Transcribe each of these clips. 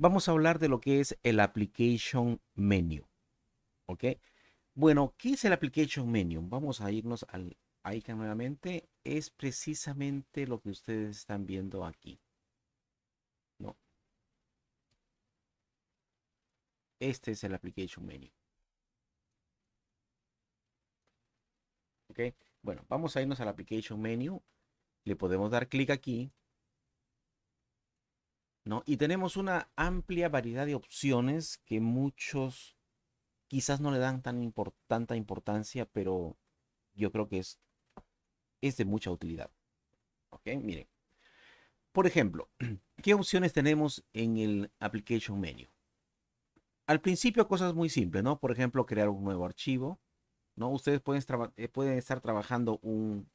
vamos a hablar de lo que es el application menu. ¿Ok? Bueno, ¿qué es el application menu? Vamos a irnos al icon nuevamente. Es precisamente lo que ustedes están viendo aquí. ¿No? Este es el application menu. ¿Ok? Bueno, vamos a irnos al application menu. Le podemos dar clic aquí y tenemos una amplia variedad de opciones que muchos quizás no le dan tan tanta importancia, pero yo creo que es, de mucha utilidad. ¿Ok? Miren. Por ejemplo, ¿qué opciones tenemos en el Application Menu? Al principio cosas muy simples, ¿no? Por ejemplo, crear un nuevo archivo, ¿no? Ustedes pueden, eh, pueden estar trabajando un,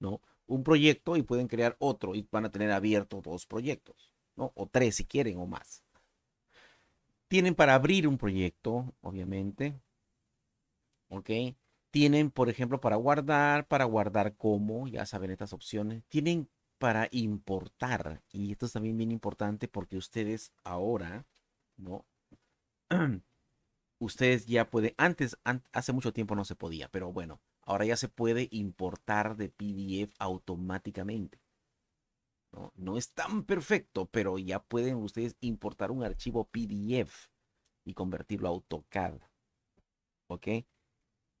un proyecto y pueden crear otro y van a tener abiertos dos proyectos o tres si quieren o más. Tienen para abrir un proyecto, obviamente. ¿Ok? Tienen, por ejemplo, para guardar, para guardar como, ya saben estas opciones. Tienen para importar. Y esto es también bien importante porque ustedes ahora, ¿no? ustedes ya pueden, antes, hace mucho tiempo no se podía, pero bueno, ahora ya se puede importar de PDF automáticamente. ¿no? es tan perfecto, pero ya pueden ustedes importar un archivo PDF y convertirlo a AutoCAD. ¿Ok?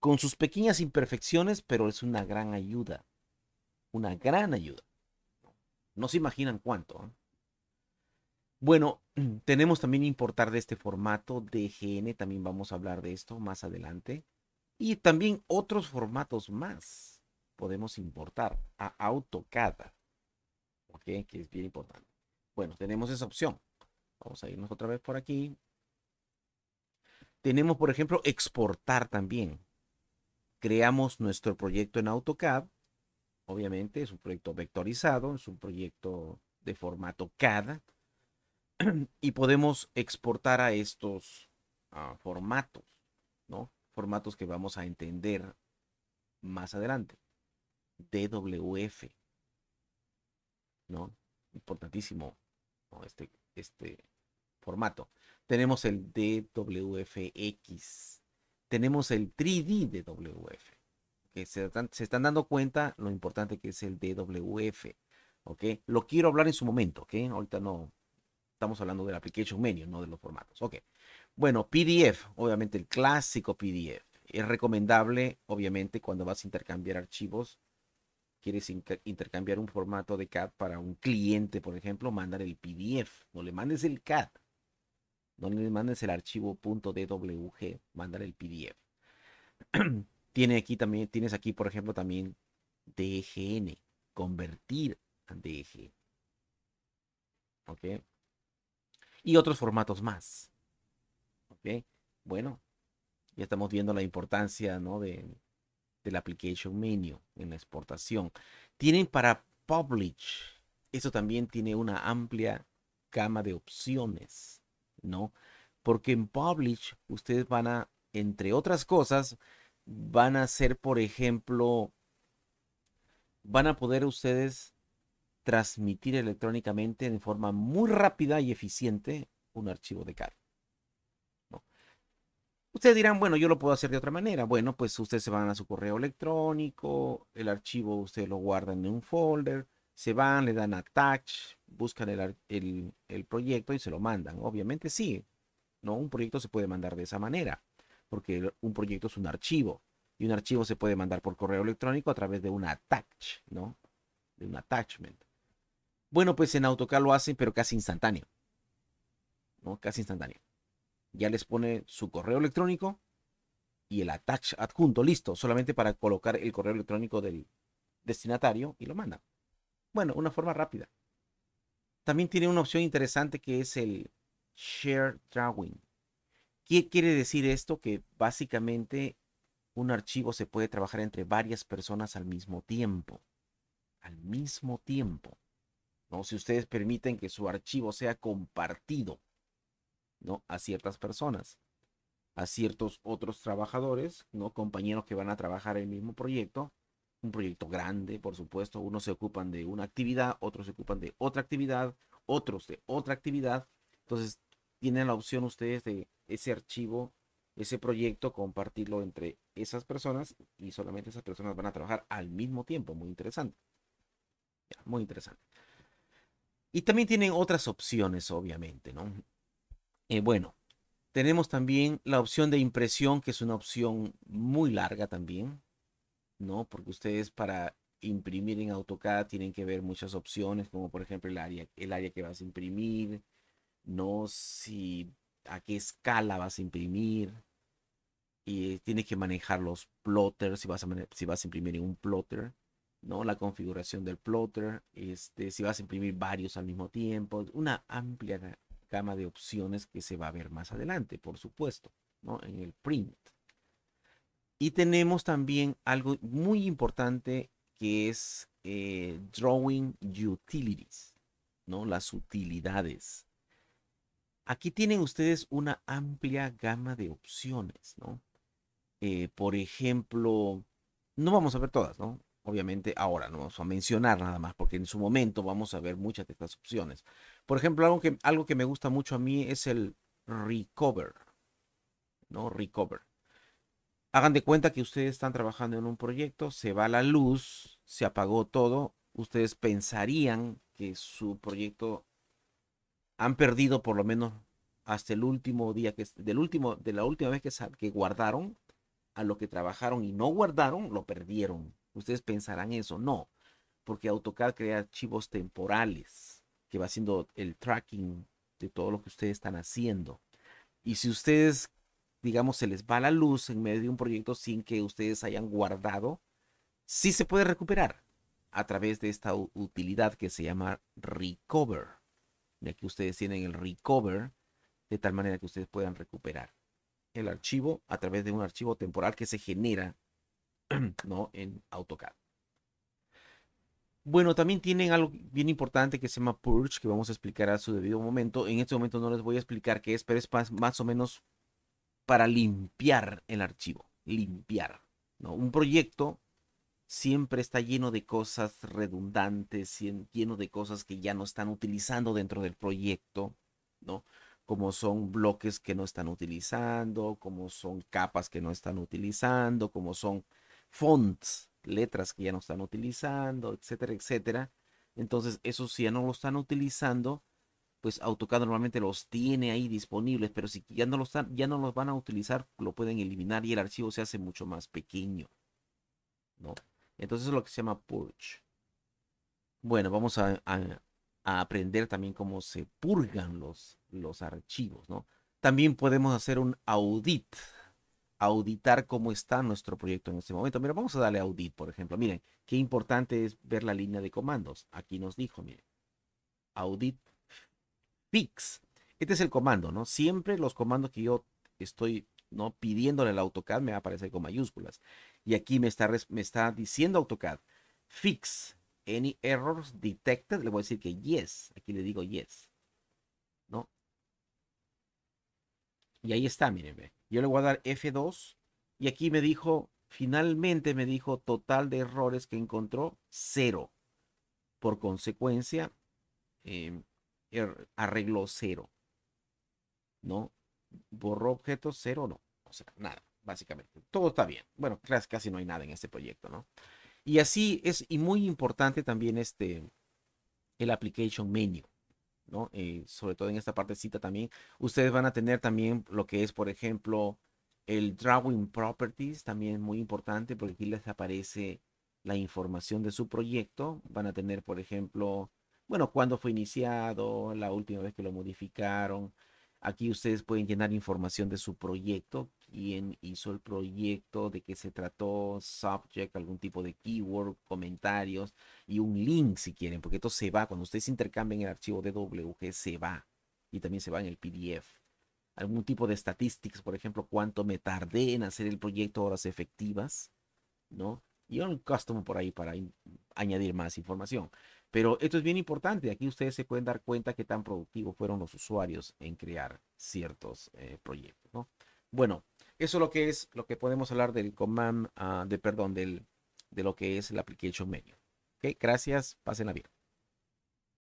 Con sus pequeñas imperfecciones, pero es una gran ayuda. Una gran ayuda. No se imaginan cuánto. ¿eh? Bueno, tenemos también importar de este formato DGN, también vamos a hablar de esto más adelante. Y también otros formatos más podemos importar a AutoCAD. Que es bien importante. Bueno, tenemos esa opción. Vamos a irnos otra vez por aquí. Tenemos, por ejemplo, exportar también. Creamos nuestro proyecto en AutoCAD. Obviamente es un proyecto vectorizado, es un proyecto de formato CAD. Y podemos exportar a estos formatos, ¿no? Formatos que vamos a entender más adelante. DWF, ¿no? Importantísimo este, este formato. Tenemos el DWFX. Tenemos el 3D de WF. Que se, se, están, dando cuenta lo importante que es el DWF. ¿ok? Lo quiero hablar en su momento. ¿ok? Ahorita no estamos hablando del application menu, no de los formatos. Ok. Bueno, PDF, obviamente el clásico PDF. Es recomendable, obviamente, cuando vas a intercambiar archivos quieres intercambiar un formato de CAD para un cliente, por ejemplo, mandar el PDF, no le mandes el CAD, no le mandes el archivo .dwg, mándale el PDF. Tiene aquí también, tienes aquí, por ejemplo, también DGN, convertir a DGN. ¿Ok? Y otros formatos más. ¿Ok? Bueno, ya estamos viendo la importancia, ¿no? De, del Application Menu en la exportación. Tienen para Publish. Eso también tiene una amplia gama de opciones, ¿no? Porque en Publish ustedes van a, entre otras cosas, van a hacer, por ejemplo, van a poder ustedes transmitir electrónicamente de forma muy rápida y eficiente un archivo de carta. Ustedes dirán, bueno, yo lo puedo hacer de otra manera. Bueno, pues ustedes se van a su correo electrónico, el archivo ustedes lo guardan en un folder, se van, le dan attach, buscan el, el proyecto y se lo mandan. Obviamente sí, ¿no? Un proyecto se puede mandar de esa manera, porque un proyecto es un archivo y un archivo se puede mandar por correo electrónico a través de un attach, ¿no? De un attachment. Bueno, pues en AutoCAD lo hacen, pero casi instantáneo. ¿No? Casi instantáneo ya les pone su correo electrónico y el attach adjunto, listo, solamente para colocar el correo electrónico del destinatario y lo manda. Bueno, una forma rápida. También tiene una opción interesante que es el Share Drawing. ¿Qué quiere decir esto? Que básicamente un archivo se puede trabajar entre varias personas al mismo tiempo. Al mismo tiempo. ¿no? Si ustedes permiten que su archivo sea compartido ¿no? A ciertas personas, a ciertos otros trabajadores, ¿no? Compañeros que van a trabajar el mismo proyecto, un proyecto grande, por supuesto, unos se ocupan de una actividad, otros se ocupan de otra actividad, otros de otra actividad, entonces tienen la opción ustedes de ese archivo, ese proyecto, compartirlo entre esas personas y solamente esas personas van a trabajar al mismo tiempo, muy interesante. muy interesante. Y también tienen otras opciones, obviamente, ¿no? Eh, bueno, tenemos también la opción de impresión, que es una opción muy larga también, ¿no? Porque ustedes para imprimir en AutoCAD tienen que ver muchas opciones, como por ejemplo el área, el área que vas a imprimir, no si a qué escala vas a imprimir. Y tienes que manejar los plotters, si vas a, si vas a imprimir en un plotter, ¿no? La configuración del plotter, este, si vas a imprimir varios al mismo tiempo, una amplia gama de opciones que se va a ver más adelante, por supuesto, ¿no? en el print. Y tenemos también algo muy importante que es eh, Drawing Utilities, ¿no? las utilidades. Aquí tienen ustedes una amplia gama de opciones, ¿no? Eh, por ejemplo, no vamos a ver todas, ¿no? obviamente ahora no vamos a mencionar nada más, porque en su momento vamos a ver muchas de estas opciones. Por ejemplo, algo que, algo que me gusta mucho a mí es el recover, ¿no? Recover. Hagan de cuenta que ustedes están trabajando en un proyecto, se va la luz, se apagó todo, ustedes pensarían que su proyecto han perdido por lo menos hasta el último día que del último de la última vez que, que guardaron a lo que trabajaron y no guardaron lo perdieron Ustedes pensarán eso, no, porque AutoCAD crea archivos temporales que va haciendo el tracking de todo lo que ustedes están haciendo. Y si ustedes, digamos, se les va la luz en medio de un proyecto sin que ustedes hayan guardado, sí se puede recuperar a través de esta utilidad que se llama Recover. Y aquí ustedes tienen el Recover de tal manera que ustedes puedan recuperar el archivo a través de un archivo temporal que se genera no en AutoCAD. Bueno, también tienen algo bien importante que se llama Purge, que vamos a explicar a su debido momento. En este momento no les voy a explicar qué es, pero es más o menos para limpiar el archivo. Limpiar. ¿no? Un proyecto siempre está lleno de cosas redundantes, lleno de cosas que ya no están utilizando dentro del proyecto, ¿no? Como son bloques que no están utilizando, como son capas que no están utilizando, como son fonts, letras que ya no están utilizando, etcétera, etcétera. Entonces, eso si ya no lo están utilizando, pues AutoCAD normalmente los tiene ahí disponibles, pero si ya no, los ya no los van a utilizar, lo pueden eliminar y el archivo se hace mucho más pequeño. ¿no? Entonces, es lo que se llama purge. Bueno, vamos a, aprender también cómo se purgan los, los archivos, ¿no? También podemos hacer un audit auditar cómo está nuestro proyecto en este momento. Mira, vamos a darle audit, por ejemplo. Miren, qué importante es ver la línea de comandos. Aquí nos dijo, miren, audit fix. Este es el comando, ¿no? Siempre los comandos que yo estoy no pidiéndole al AutoCAD me va a aparecer con mayúsculas. Y aquí me está, me está diciendo AutoCAD, fix any errors detected. Le voy a decir que yes. Aquí le digo yes. ¿No? Y ahí está, miren, ve. Yo le voy a dar F2. Y aquí me dijo, finalmente me dijo total de errores que encontró, cero. Por consecuencia, em, er, arregló cero. ¿No? Borró objetos cero, no. O sea, nada, básicamente. Todo está bien. Bueno, casi no hay nada en este proyecto, ¿no? Y así es, y muy importante también este, el application menu. Eh, sobre todo en esta partecita también. Ustedes van a tener también lo que es, por ejemplo, el Drawing Properties, también muy importante porque aquí les aparece la información de su proyecto. Van a tener, por ejemplo, bueno, cuándo fue iniciado, la última vez que lo modificaron. Aquí ustedes pueden llenar información de su proyecto quién hizo el proyecto, de qué se trató, subject, algún tipo de keyword, comentarios y un link si quieren, porque esto se va, cuando ustedes intercambian el archivo de WG, se va y también se va en el PDF. Algún tipo de statistics, por ejemplo, cuánto me tardé en hacer el proyecto, horas efectivas, ¿no? Y un custom por ahí para añadir más información. Pero esto es bien importante. Aquí ustedes se pueden dar cuenta que tan productivos fueron los usuarios en crear ciertos eh, proyectos. ¿no? Bueno, eso es lo que es lo que podemos hablar del command, ah, de perdón, del, de lo que es el application menu. Ok, gracias, a bien.